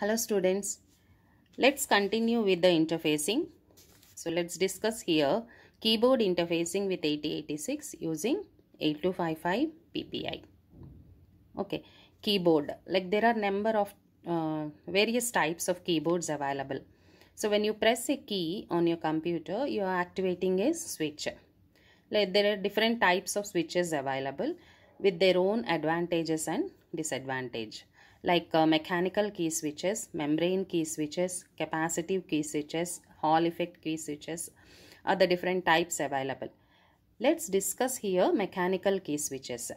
Hello students, let's continue with the interfacing. So let's discuss here keyboard interfacing with 8086 using 8255 PPI. Okay, keyboard. Like there are number of uh, various types of keyboards available. So when you press a key on your computer, you are activating a switch. Like there are different types of switches available with their own advantages and disadvantage like uh, mechanical key switches, membrane key switches, capacitive key switches, Hall effect key switches are the different types available. Let's discuss here mechanical key switches.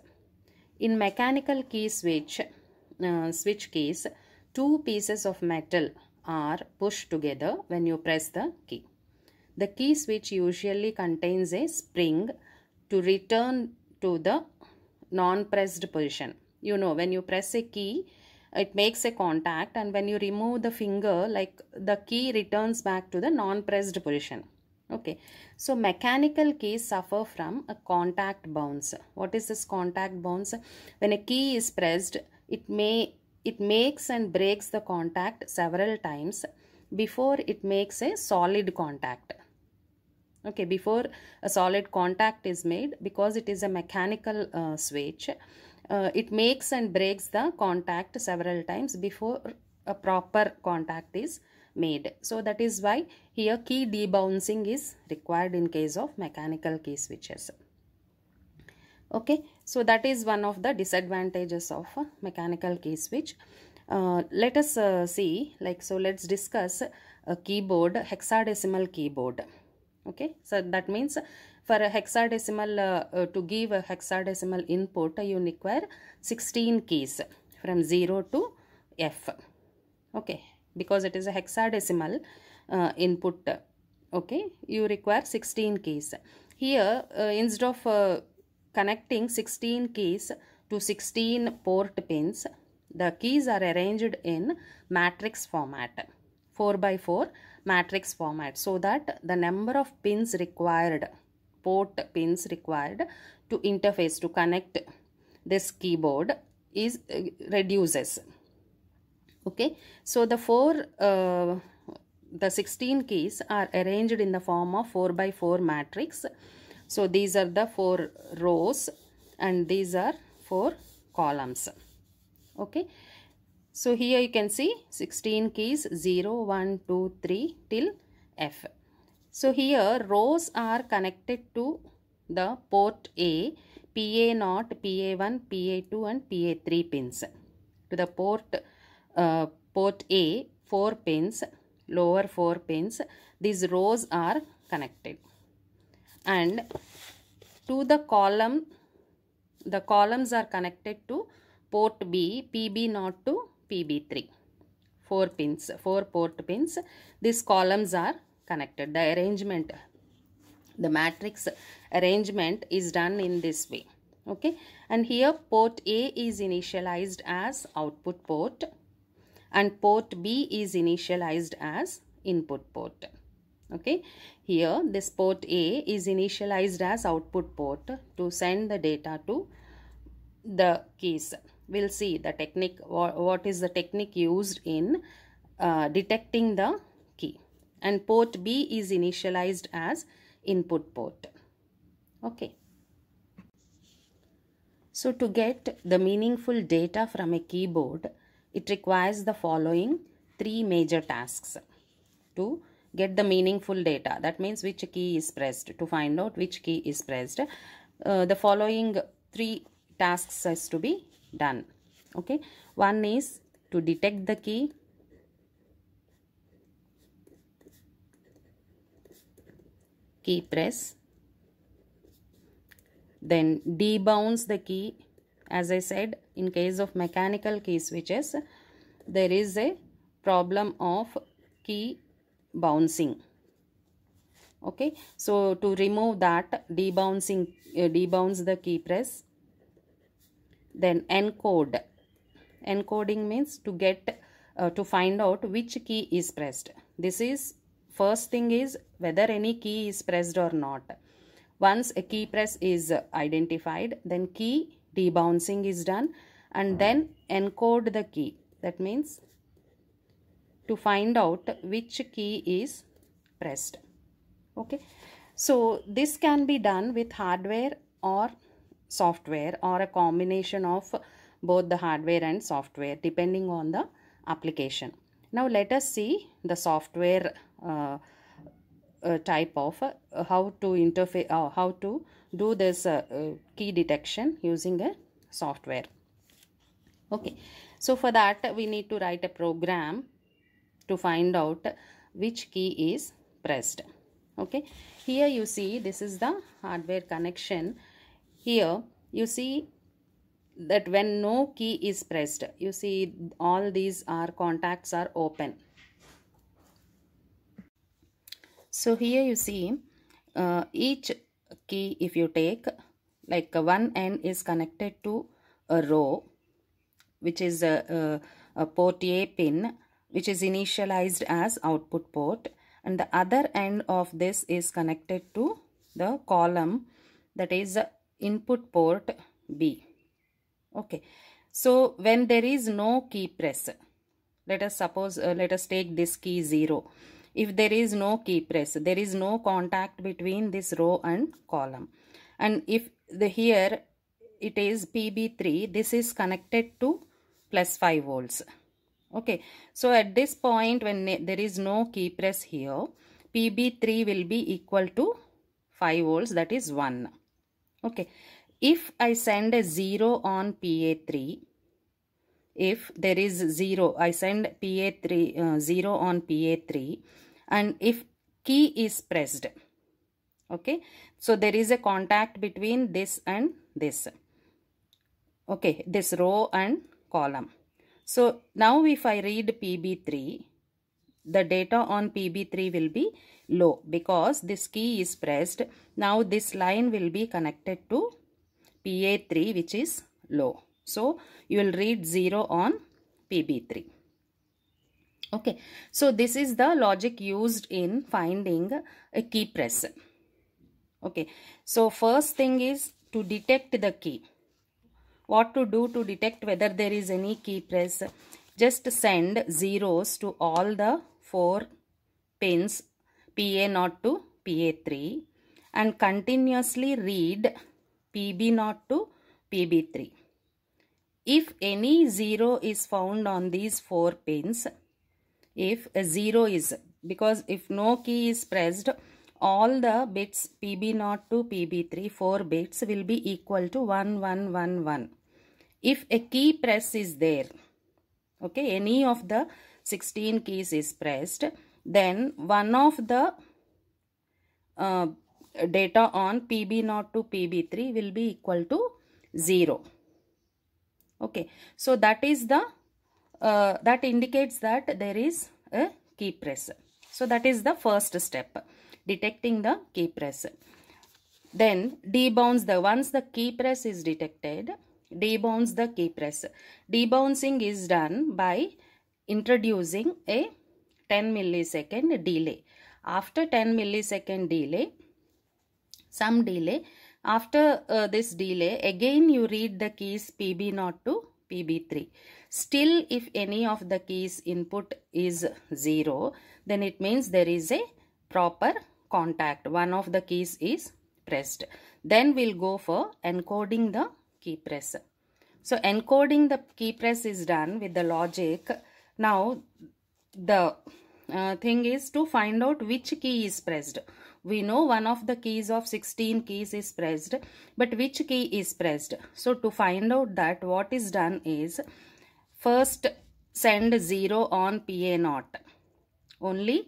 In mechanical key switch, uh, switch keys, two pieces of metal are pushed together when you press the key. The key switch usually contains a spring to return to the non-pressed position. You know, when you press a key, it makes a contact and when you remove the finger like the key returns back to the non-pressed position okay so mechanical keys suffer from a contact bounce what is this contact bounce when a key is pressed it may it makes and breaks the contact several times before it makes a solid contact okay before a solid contact is made because it is a mechanical uh, switch uh, it makes and breaks the contact several times before a proper contact is made. So that is why here key debouncing is required in case of mechanical key switches. Okay, so that is one of the disadvantages of mechanical key switch. Uh, let us uh, see, like so let's discuss a keyboard, hexadecimal keyboard. Okay, so that means for a hexadecimal, uh, uh, to give a hexadecimal input, you require 16 keys from 0 to F. Okay, because it is a hexadecimal uh, input, okay, you require 16 keys. Here, instead of connecting 16 keys to 16 port pins, the keys are arranged in matrix format, 4 by 4 matrix format so that the number of pins required port pins required to interface to connect this keyboard is uh, reduces okay so the four uh, the 16 keys are arranged in the form of 4 by 4 matrix so these are the four rows and these are four columns okay so here you can see 16 keys 0 1 2 3 till f so here rows are connected to the port A, PA0, PA1, PA2 and PA3 pins. To the port, uh, port A, 4 pins, lower 4 pins, these rows are connected. And to the column, the columns are connected to port B, PB0 to PB3. 4 pins, 4 port pins, these columns are connected. The arrangement, the matrix arrangement is done in this way. Okay. And here port A is initialized as output port and port B is initialized as input port. Okay. Here this port A is initialized as output port to send the data to the keys. We'll see the technique, what is the technique used in uh, detecting the and port B is initialized as input port. Okay. So to get the meaningful data from a keyboard, it requires the following three major tasks. To get the meaningful data, that means which key is pressed, to find out which key is pressed, uh, the following three tasks has to be done. Okay. One is to detect the key, key press then debounce the key as I said in case of mechanical key switches there is a problem of key bouncing okay so to remove that debouncing uh, debounce the key press then encode encoding means to get uh, to find out which key is pressed this is first thing is whether any key is pressed or not. Once a key press is identified, then key debouncing is done and then encode the key. That means to find out which key is pressed. Okay. So this can be done with hardware or software or a combination of both the hardware and software depending on the application. Now let us see the software uh, uh, type of uh, how to interface uh, how to do this uh, uh, key detection using a software okay so for that we need to write a program to find out which key is pressed okay here you see this is the hardware connection here you see that when no key is pressed you see all these are contacts are open so here you see uh, each key if you take like uh, one end is connected to a row which is a, a, a port A pin which is initialized as output port and the other end of this is connected to the column that is input port B okay so when there is no key press let us suppose uh, let us take this key 0 if there is no key press there is no contact between this row and column and if the here it is pb3 this is connected to plus 5 volts okay so at this point when there is no key press here pb3 will be equal to 5 volts that is 1 okay if I send a 0 on PA3, if there is 0, I send PA3, uh, 0 on PA3 and if key is pressed, okay, so there is a contact between this and this, okay, this row and column. So now if I read PB3, the data on PB3 will be low because this key is pressed. Now this line will be connected to PA3 which is low. So you will read 0 on PB3. Okay, so this is the logic used in finding a key press. Okay, so first thing is to detect the key. What to do to detect whether there is any key press? Just send zeros to all the four pins PA0 to PA3 and continuously read PB0 to PB3. If any 0 is found on these 4 pins, if 0 is, because if no key is pressed, all the bits PB0 to PB3, 4 bits will be equal to 1111. If a key press is there, okay, any of the 16 keys is pressed, then one of the uh, data on PB0 to PB3 will be equal to 0. Okay, so that is the, uh, that indicates that there is a key press. So that is the first step, detecting the key press. Then debounce the, once the key press is detected, debounce the key press. Debouncing is done by introducing a 10 millisecond delay. After 10 millisecond delay, some delay. After uh, this delay, again you read the keys PB0 to PB3. Still, if any of the keys input is 0, then it means there is a proper contact. One of the keys is pressed. Then we'll go for encoding the key press. So, encoding the key press is done with the logic. Now, the uh, thing is to find out which key is pressed we know one of the keys of 16 keys is pressed but which key is pressed so to find out that what is done is first send 0 on PA naught only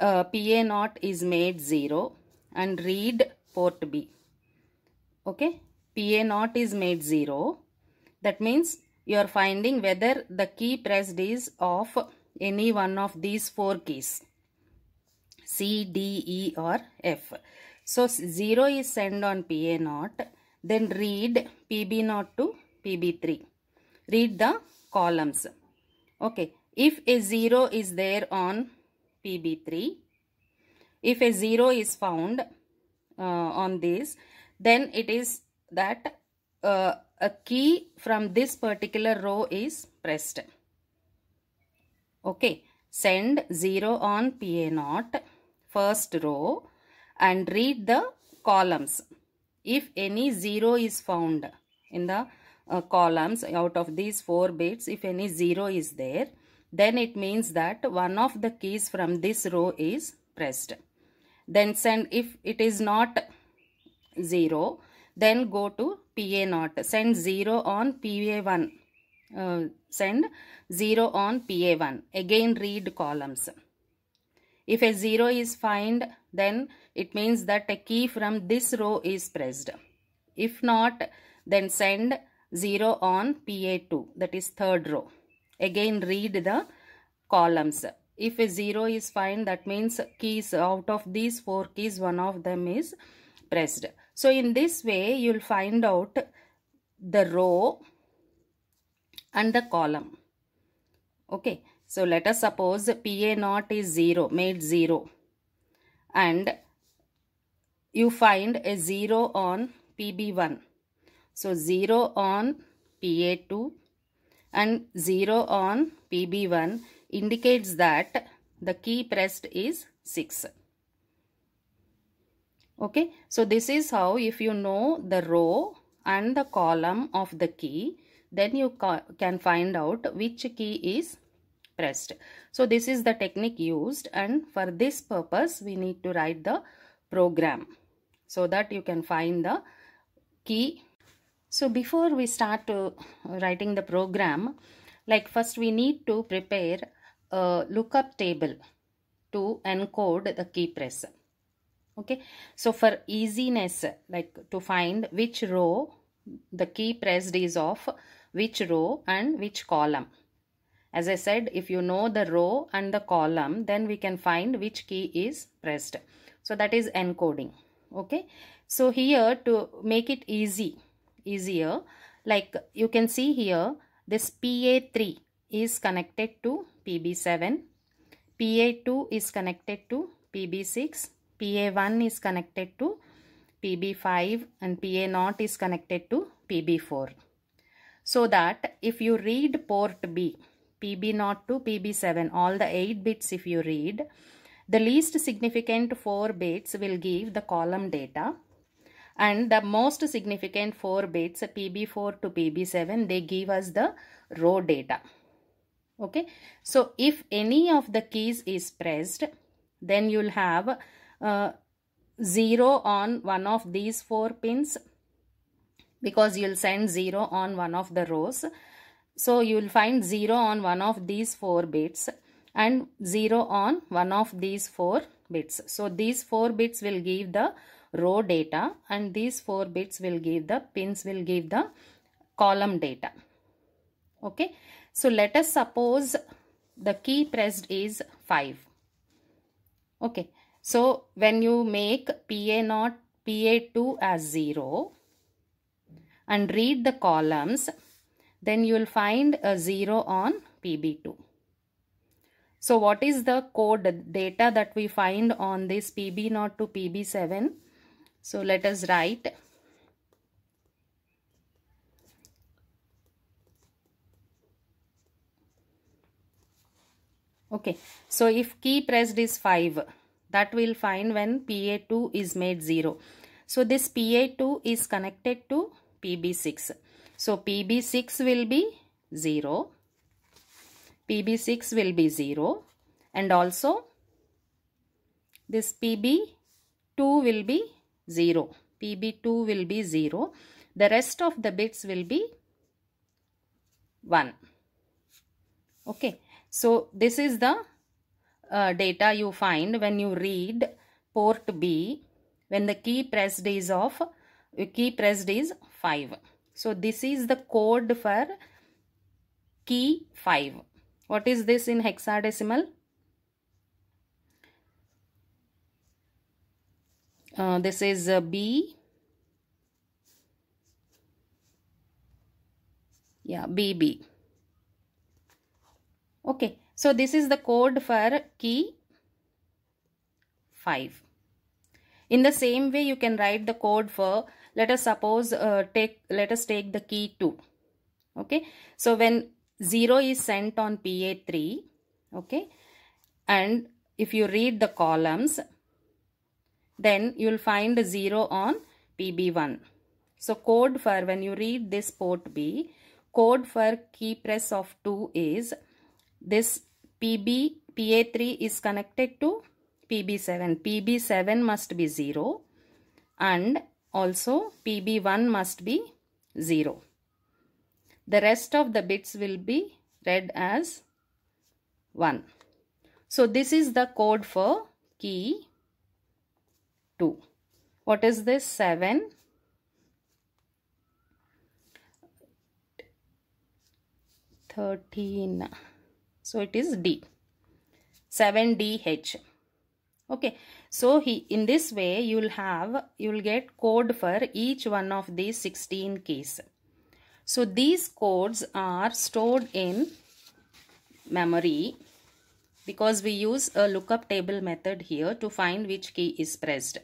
uh, PA naught is made 0 and read port B okay PA naught is made 0 that means you are finding whether the key pressed is of any one of these four keys C, D, E or F. So 0 is send on PA not. Then read PB not to PB3. Read the columns. Okay. If a 0 is there on PB3, if a 0 is found uh, on this, then it is that uh, a key from this particular row is pressed. Okay. Send 0 on PA not first row and read the columns. If any 0 is found in the uh, columns out of these 4 bits, if any 0 is there, then it means that one of the keys from this row is pressed. Then send, if it is not 0, then go to PA0. Send 0 on PA1. Uh, send 0 on PA1. Again read columns. If a 0 is found, then it means that a key from this row is pressed. If not, then send 0 on PA2, that is third row. Again, read the columns. If a 0 is found, that means keys out of these four keys, one of them is pressed. So, in this way, you will find out the row and the column. Okay. So let us suppose PA naught is 0, made 0. And you find a 0 on PB1. So 0 on PA2 and 0 on PB1 indicates that the key pressed is 6. Okay, so this is how if you know the row and the column of the key, then you ca can find out which key is pressed. So this is the technique used and for this purpose we need to write the program so that you can find the key. So before we start to uh, writing the program like first we need to prepare a lookup table to encode the key press. Okay, so for easiness like to find which row the key pressed is of which row and which column as I said, if you know the row and the column, then we can find which key is pressed. So that is encoding. Okay. So here to make it easy, easier, like you can see here, this PA3 is connected to PB7, PA2 is connected to PB6, PA1 is connected to PB5 and PA0 is connected to PB4. So that if you read port B, PB0 to PB7, all the 8 bits if you read. The least significant 4 bits will give the column data and the most significant 4 bits PB4 to PB7 they give us the row data. Okay, so if any of the keys is pressed then you'll have uh, 0 on one of these 4 pins because you'll send 0 on one of the rows so you will find 0 on one of these 4 bits and 0 on one of these 4 bits. So these 4 bits will give the row data and these 4 bits will give the pins will give the column data. Okay. So let us suppose the key pressed is 5. Okay. So when you make PA0, PA2 as 0 and read the columns, then you will find a 0 on PB2. So what is the code data that we find on this PB0 to PB7? So let us write Okay, so if key pressed is 5, that will find when PA2 is made 0. So this PA2 is connected to PB6. So PB6 will be 0. PB6 will be 0 and also this PB2 will be 0. PB2 will be 0. The rest of the bits will be 1. Okay. So this is the uh, data you find when you read port B when the key pressed is of key pressed is 5. So this is the code for key 5. What is this in hexadecimal? Uh, this is uh, B. Yeah, BB. Okay, so this is the code for key 5. In the same way, you can write the code for let us suppose uh, take let us take the key 2 okay so when 0 is sent on pa3 okay and if you read the columns then you will find 0 on pb1 so code for when you read this port b code for key press of 2 is this pb pa3 is connected to pb7 pb7 must be 0 and also PB1 must be 0. The rest of the bits will be read as 1. So this is the code for key 2. What is this? 7. Thirteen, so it is D. Seven D H okay so he in this way you will have you will get code for each one of these 16 keys so these codes are stored in memory because we use a lookup table method here to find which key is pressed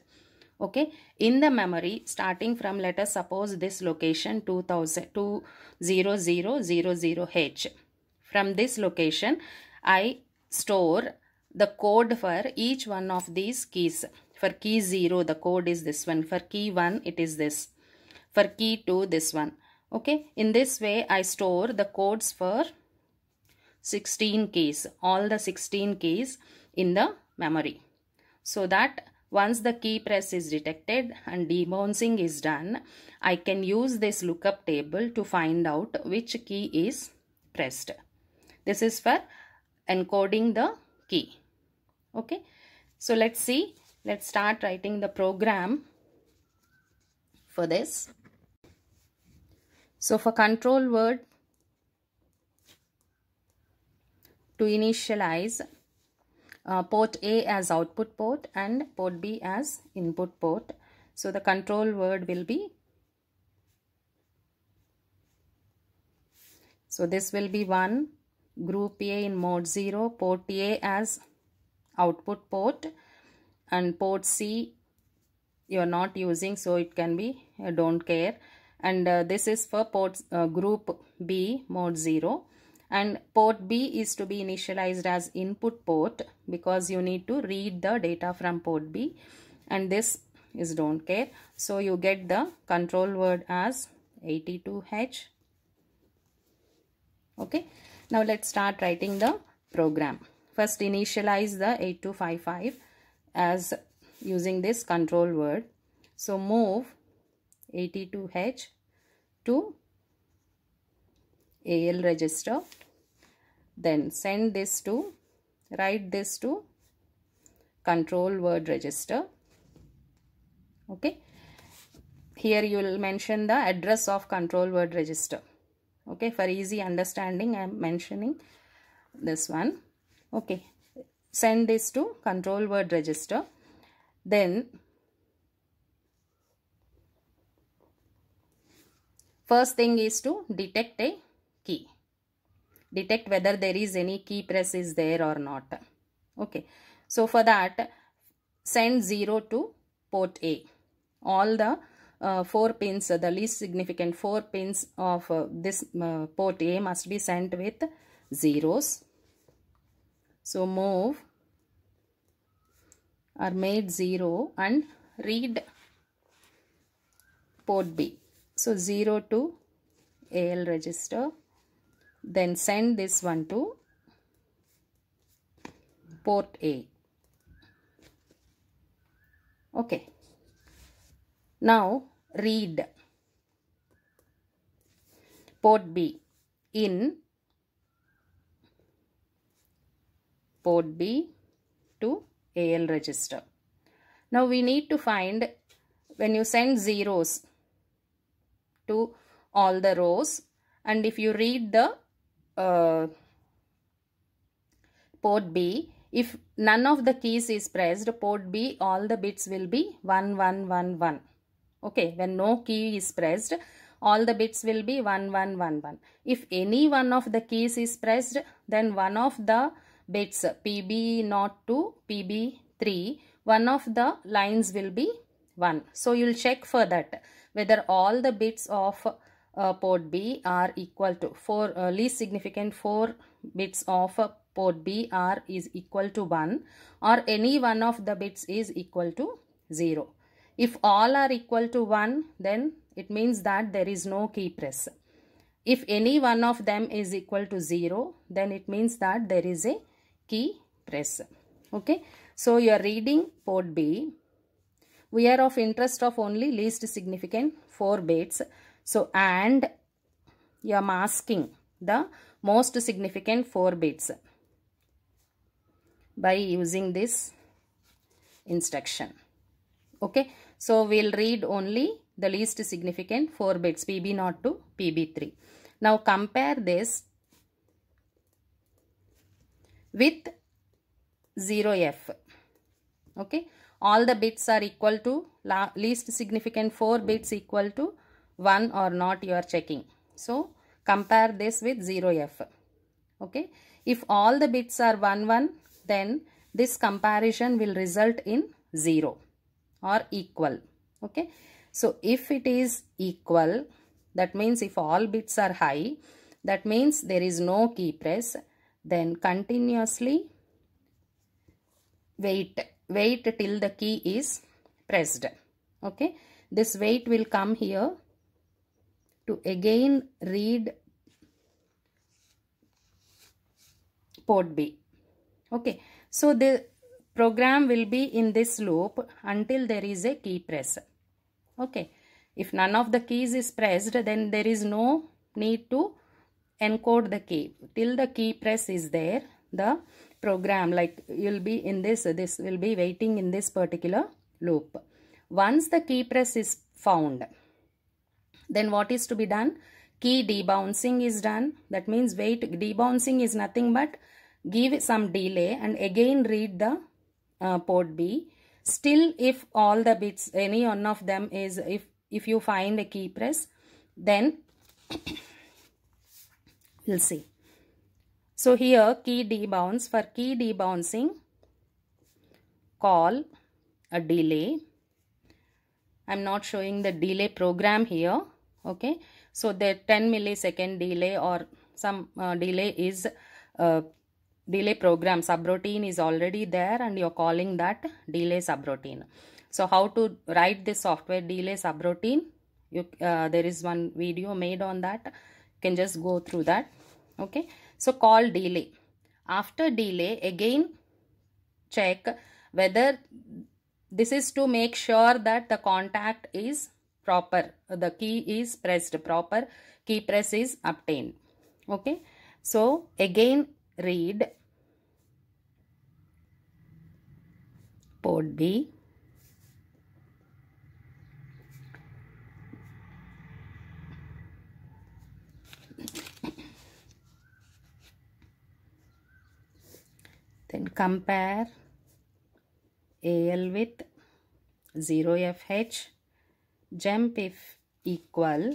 okay in the memory starting from let us suppose this location 2000 0 h from this location i store the code for each one of these keys. For key 0, the code is this one. For key 1, it is this. For key 2, this one. Okay. In this way, I store the codes for 16 keys. All the 16 keys in the memory. So that once the key press is detected and debouncing is done, I can use this lookup table to find out which key is pressed. This is for encoding the key okay so let's see let's start writing the program for this so for control word to initialize uh, port A as output port and port B as input port. So the control word will be So this will be 1 group A in mode 0 port A as output port and port C you are not using so it can be don't care and uh, this is for port uh, group B mode 0 and port B is to be initialized as input port because you need to read the data from port B and this is don't care so you get the control word as 82H okay now let's start writing the program First initialize the 8255 as using this control word. So move 82H to AL register. Then send this to, write this to control word register. Okay. Here you will mention the address of control word register. Okay. For easy understanding, I am mentioning this one okay send this to control word register then first thing is to detect a key detect whether there is any key press is there or not okay so for that send 0 to port a all the uh, four pins the least significant four pins of uh, this uh, port a must be sent with zeros so move or made 0 and read port B. So 0 to AL register. Then send this one to port A. Okay. Now read port B in port B to AL register. Now we need to find when you send zeros to all the rows and if you read the uh, port B, if none of the keys is pressed, port B, all the bits will be 1111. Okay, when no key is pressed, all the bits will be 1111. If any one of the keys is pressed, then one of the bits uh, PB not to PB3, one of the lines will be 1. So you will check for that whether all the bits of uh, port B are equal to 4 uh, least significant 4 bits of uh, port B are is equal to 1 or any one of the bits is equal to 0. If all are equal to 1 then it means that there is no key press. If any one of them is equal to 0 then it means that there is a key press. Okay. So you are reading port B. We are of interest of only least significant 4 bits. So and you are masking the most significant 4 bits by using this instruction. Okay. So we'll read only the least significant 4 bits PB0 to PB3. Now compare this with 0f okay all the bits are equal to least significant 4 bits equal to 1 or not you are checking so compare this with 0f okay if all the bits are 1 1 then this comparison will result in 0 or equal okay so if it is equal that means if all bits are high that means there is no key press then continuously wait. Wait till the key is pressed. Okay. This wait will come here to again read port B. Okay. So the program will be in this loop until there is a key press. Okay. If none of the keys is pressed, then there is no need to encode the key till the key press is there the program like you'll be in this this will be waiting in this particular loop once the key press is found then what is to be done key debouncing is done that means wait debouncing is nothing but give some delay and again read the uh, port b still if all the bits any one of them is if if you find a key press then We'll see. So here key debounce for key debouncing call a delay. I'm not showing the delay program here. Okay. So the 10 millisecond delay or some uh, delay is uh, delay program subroutine is already there and you're calling that delay subroutine. So how to write this software delay subroutine? You, uh, there is one video made on that can just go through that okay so call delay after delay again check whether this is to make sure that the contact is proper the key is pressed proper key press is obtained okay so again read port b then compare AL with 0FH jump if equal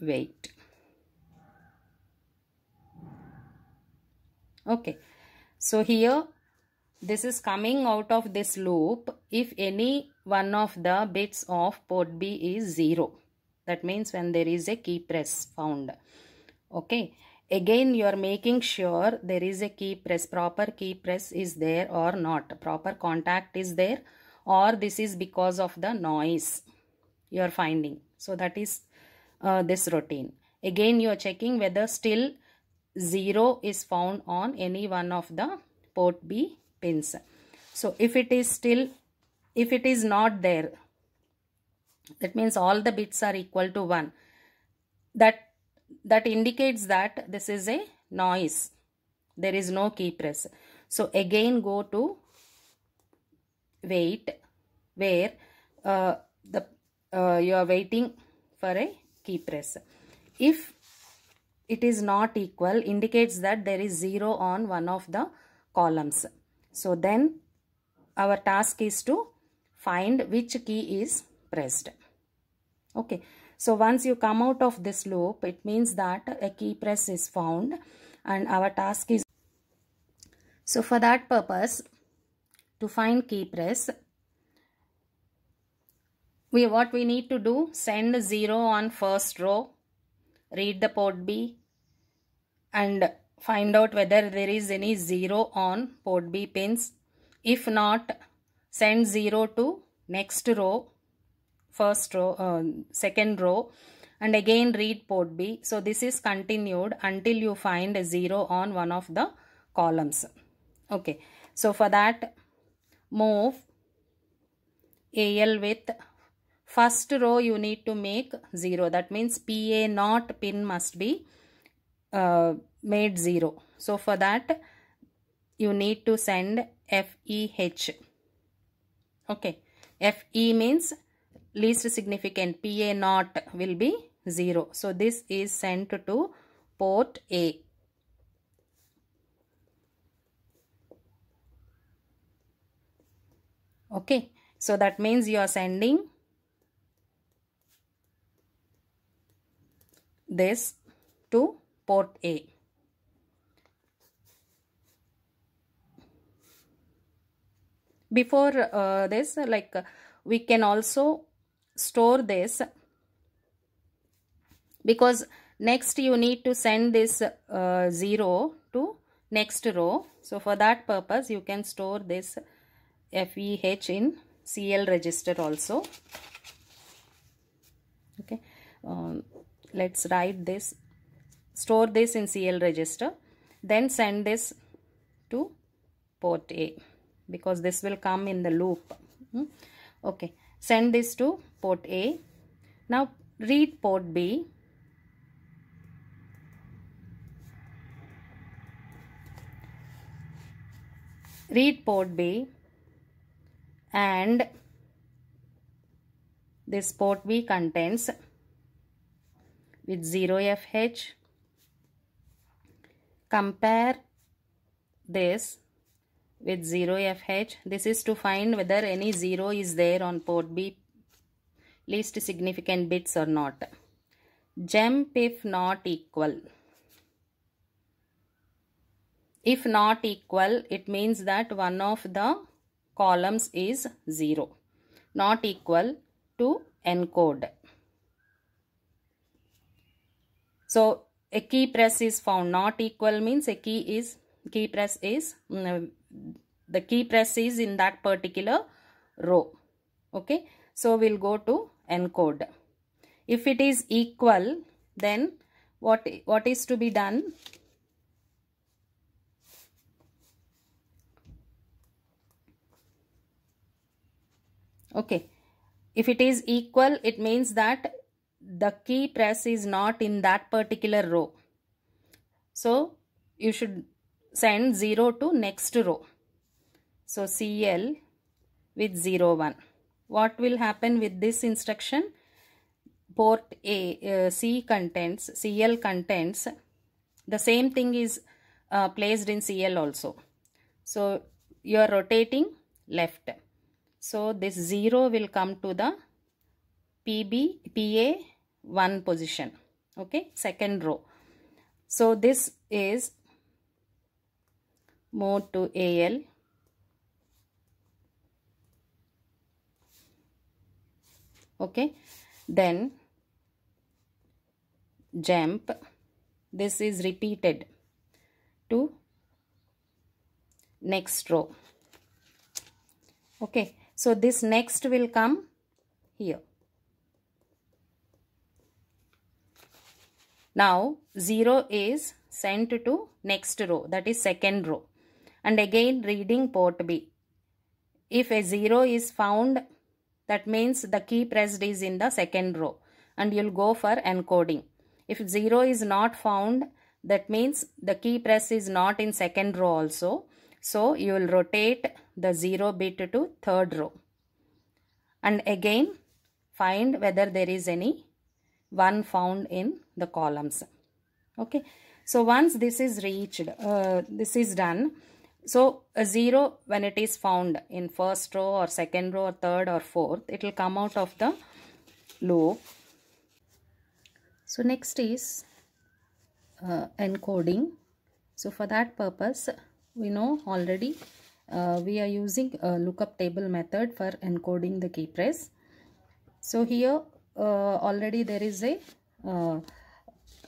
weight okay so here this is coming out of this loop if any one of the bits of port B is 0 that means when there is a key press found okay again you are making sure there is a key press proper key press is there or not proper contact is there or this is because of the noise you are finding so that is uh, this routine again you are checking whether still 0 is found on any one of the port B pins so if it is still if it is not there that means all the bits are equal to 1 that that indicates that this is a noise there is no key press so again go to wait where uh, the uh, you are waiting for a key press if it is not equal indicates that there is 0 on one of the columns so then our task is to find which key is pressed okay so once you come out of this loop it means that a key press is found and our task is so for that purpose to find key press we what we need to do send 0 on first row read the port b and find out whether there is any 0 on port b pins if not send 0 to next row first row, uh, second row and again read port B. So this is continued until you find a 0 on one of the columns. Okay. So for that move AL with first row you need to make 0. That means PA not pin must be uh, made 0. So for that you need to send FEH. Okay. FE means least significant PA naught will be 0. So this is sent to port A. Okay, so that means you are sending this to port A. Before uh, this, like uh, we can also store this because next you need to send this uh, 0 to next row so for that purpose you can store this FEH in CL register also okay um, let's write this store this in CL register then send this to port A because this will come in the loop hmm. okay Send this to port A. Now read port B. Read port B and this port B contains with 0FH. Compare this with 0FH. This is to find whether any 0 is there on port B, least significant bits or not. Jump if not equal. If not equal, it means that one of the columns is 0. Not equal to encode. So, a key press is found. Not equal means a key is key press is mm, the key press is in that particular row okay so we'll go to encode if it is equal then what what is to be done okay if it is equal it means that the key press is not in that particular row so you should send 0 to next row. So CL with 0 1. What will happen with this instruction? Port A, uh, C contents, CL contents, the same thing is uh, placed in CL also. So you are rotating left. So this 0 will come to the PB, PA 1 position. Okay, second row. So this is move to AL. Okay, then jump. This is repeated to next row. Okay, so this next will come here. Now 0 is sent to next row that is second row and again reading port B. If a 0 is found, that means the key pressed is in the second row and you'll go for encoding. If 0 is not found, that means the key press is not in second row also. So you will rotate the 0 bit to third row. And again find whether there is any 1 found in the columns. Okay. So once this is reached, uh, this is done, so a 0 when it is found in first row or second row or third or fourth, it will come out of the loop. So next is uh, encoding. So for that purpose, we know already uh, we are using a lookup table method for encoding the key press. So here uh, already there is a, uh,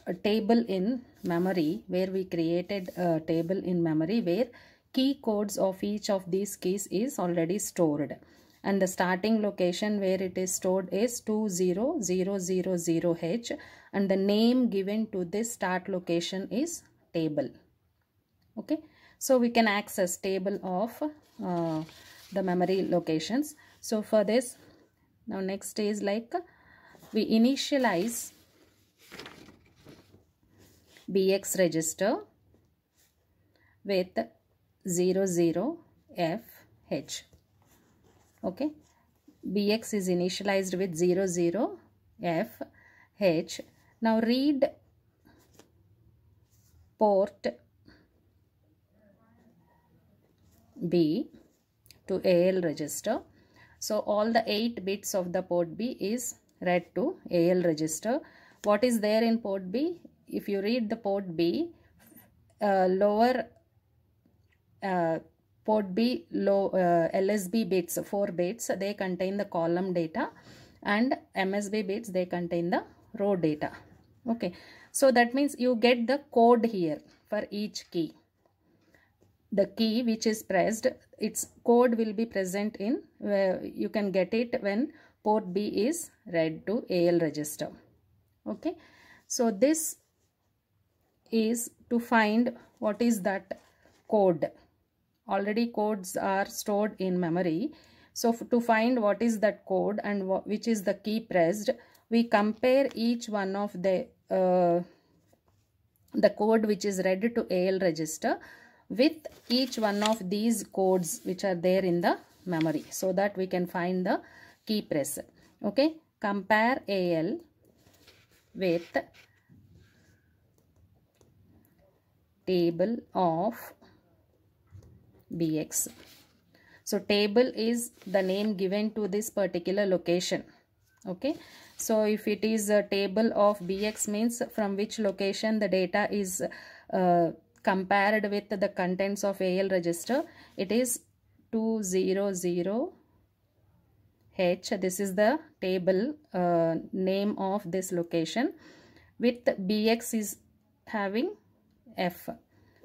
a, table in memory where we created a table in memory where key codes of each of these keys is already stored and the starting location where it is stored is 20000h and the name given to this start location is table okay so we can access table of uh, the memory locations so for this now next is like we initialize bx register with 0 0 f h okay bx is initialized with 0 0 f h now read port b to al register so all the 8 bits of the port b is read to al register what is there in port b if you read the port b uh, lower uh, port B low uh, LSB bits, 4 bits, they contain the column data and MSB bits, they contain the row data. Okay, so that means you get the code here for each key. The key which is pressed, its code will be present in, uh, you can get it when port B is read to AL register. Okay, so this is to find what is that code already codes are stored in memory. So to find what is that code and which is the key pressed, we compare each one of the uh, the code which is read to AL register with each one of these codes which are there in the memory so that we can find the key press. Okay, compare AL with table of bx. So table is the name given to this particular location. Okay. So if it is a table of bx means from which location the data is uh, compared with the contents of AL register, it is 200H. This is the table uh, name of this location with bx is having f.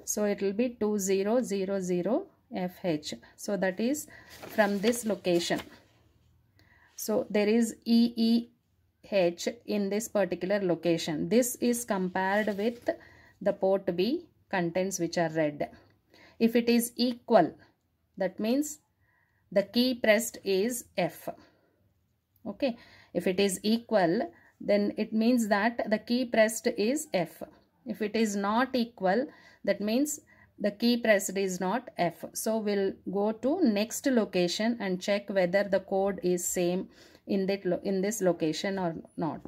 So it will be 2000 FH. So that is from this location. So there is EEH in this particular location. This is compared with the port B contents which are read. If it is equal, that means the key pressed is F. Okay. If it is equal, then it means that the key pressed is F. If it is not equal, that means the key pressed is not F. So we'll go to next location and check whether the code is same in that in this location or not.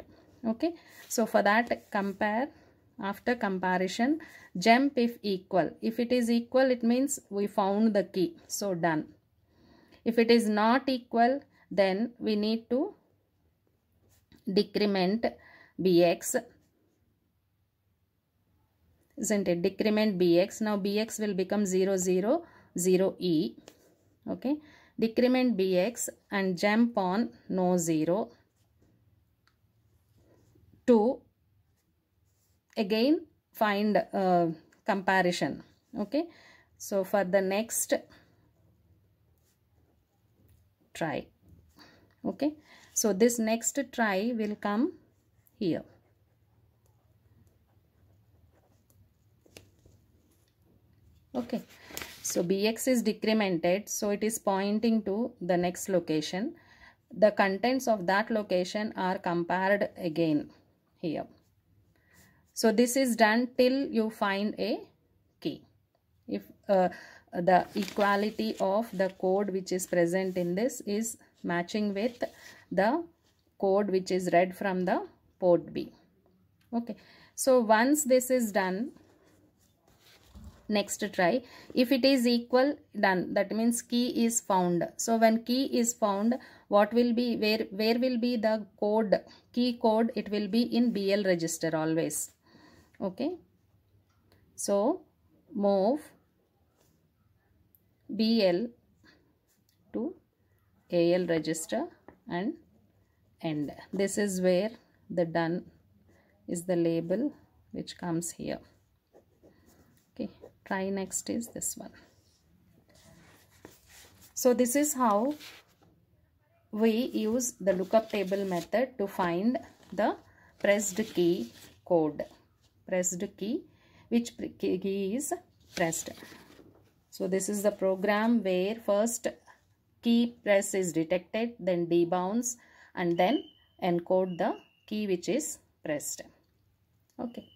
Okay. So for that compare after comparison jump if equal. If it is equal it means we found the key. So done. If it is not equal then we need to decrement bx isn't it decrement bx now bx will become 0 0 0 e okay decrement bx and jump on no 0 to again find uh, comparison okay so for the next try okay so this next try will come here okay so bx is decremented so it is pointing to the next location the contents of that location are compared again here so this is done till you find a key if uh, the equality of the code which is present in this is matching with the code which is read from the port b okay so once this is done next try if it is equal done that means key is found so when key is found what will be where where will be the code key code it will be in bl register always okay so move bl to al register and end this is where the done is the label which comes here try next is this one so this is how we use the lookup table method to find the pressed key code pressed key which key is pressed so this is the program where first key press is detected then debounce and then encode the key which is pressed okay